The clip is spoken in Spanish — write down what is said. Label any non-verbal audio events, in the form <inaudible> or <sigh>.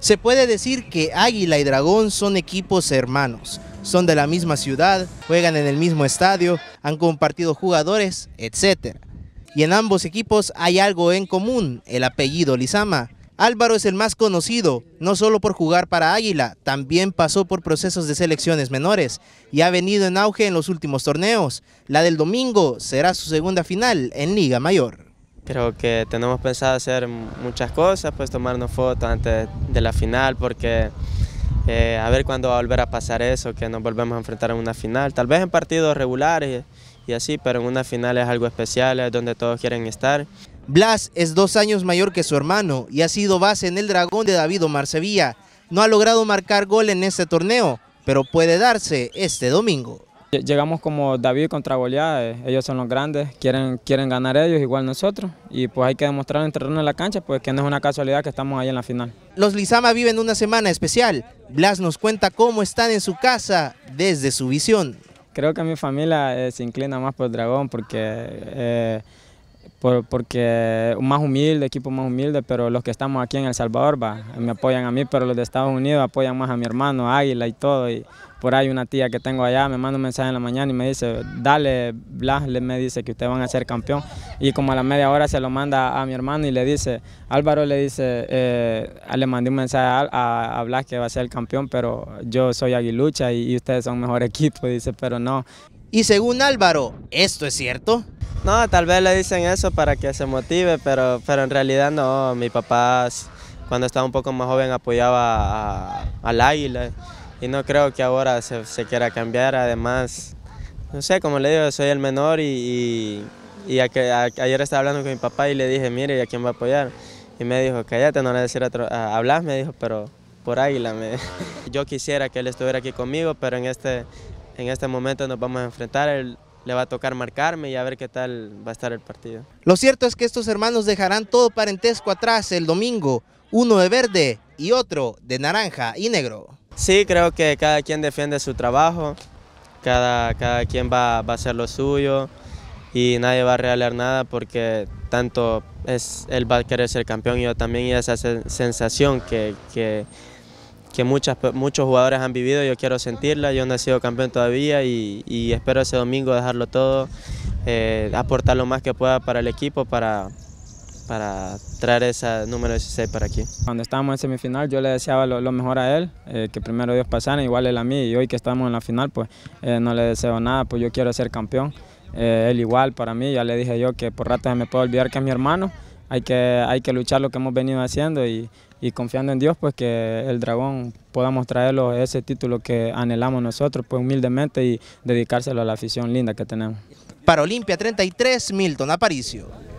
Se puede decir que Águila y Dragón son equipos hermanos, son de la misma ciudad, juegan en el mismo estadio, han compartido jugadores, etc. Y en ambos equipos hay algo en común, el apellido Lizama. Álvaro es el más conocido, no solo por jugar para Águila, también pasó por procesos de selecciones menores y ha venido en auge en los últimos torneos. La del domingo será su segunda final en Liga Mayor. Creo que tenemos pensado hacer muchas cosas, pues tomarnos fotos antes de la final, porque eh, a ver cuándo va a volver a pasar eso, que nos volvemos a enfrentar en una final, tal vez en partidos regulares y, así, pero en una final es algo especial, es donde todos quieren estar. Blas es dos años mayor que su hermano y ha sido base en el dragón de David Omar No ha logrado marcar gol en este torneo, pero puede darse este domingo. Llegamos como David contra Goliat, eh, ellos son los grandes, quieren, quieren ganar ellos igual nosotros y pues hay que demostrar en terreno en la cancha pues que no es una casualidad que estamos ahí en la final. Los Lizama viven una semana especial, Blas nos cuenta cómo están en su casa desde su visión. Creo que mi familia eh, se inclina más por el Dragón porque... Eh, porque más humilde, equipo más humilde, pero los que estamos aquí en El Salvador va, me apoyan a mí, pero los de Estados Unidos apoyan más a mi hermano, Águila y todo. Y por ahí una tía que tengo allá me manda un mensaje en la mañana y me dice, dale, Blas, me dice que ustedes van a ser campeón. Y como a la media hora se lo manda a mi hermano y le dice, Álvaro le dice, eh, le mandé un mensaje a, Blas que va a ser el campeón, pero yo soy aguilucha y, y ustedes son mejor <laughs> equipo, dice, pero no. Y según Álvaro, ¿esto es cierto? No, tal vez le dicen eso para que se motive, pero, pero en realidad no. Mi papá cuando estaba un poco más joven apoyaba al águila y no creo que ahora se, quiera cambiar. Además, no sé, como le digo, soy el menor y, ayer estaba hablando con mi papá y le dije, mire, ¿y a quién va a apoyar? Y me dijo, cállate, no le decir a, a hablar, me dijo, pero por águila. Me... <laughs> Yo quisiera que él estuviera aquí conmigo, pero en este, en este momento nos vamos a enfrentar. El, le va a tocar marcarme y a ver qué tal va a estar el partido. Lo cierto es que estos hermanos dejarán todo parentesco atrás el domingo, uno de verde y otro de naranja y negro. Sí, creo que cada quien defiende su trabajo, cada, cada quien va, a hacer lo suyo y nadie va a regalar nada porque tanto es, él va a querer ser campeón y yo también y esa sensación que que muchas, muchos jugadores han vivido, yo quiero sentirla, yo no he sido campeón todavía y, espero ese domingo dejarlo todo, eh, aportar lo más que pueda para el equipo, para, para traer ese número 16 para aquí. Cuando estábamos en semifinal yo le deseaba lo, mejor a él, eh, que primero Dios pasara, igual él a mí, y hoy que estamos en la final pues eh, no le deseo nada, pues yo quiero ser campeón, él igual para mí, ya le dije yo que por rato me puedo olvidar que es mi hermano, hay que, hay que luchar lo que hemos venido haciendo y, confiando en Dios, pues que el dragón podamos traerlo ese título que anhelamos nosotros, pues humildemente y dedicárselo a la afición linda que tenemos. Para Olimpia 33, Milton Aparicio.